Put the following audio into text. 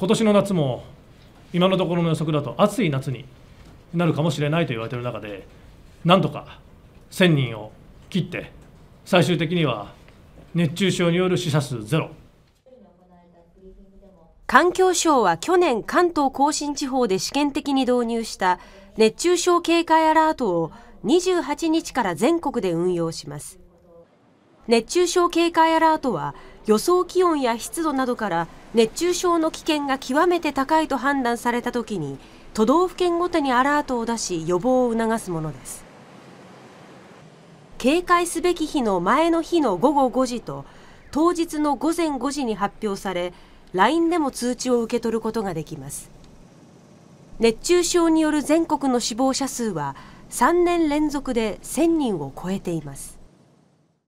今年の夏も今のところの予測だと暑い夏になるかもしれないと言われている中でなんとか1000人を切って最終的には熱中症による死者数ゼロ環境省は去年関東甲信地方で試験的に導入した熱中症警戒アラートを28日から全国で運用します熱中症警戒アラートは予想気温や湿度などから熱中症の危険が極めて高いと判断された時に都道府県ごとにアラートを出し予防を促すものです警戒すべき日の前の日の午後5時と当日の午前5時に発表され LINE でも通知を受け取ることができます熱中症による全国の死亡者数は3年連続で1000人を超えています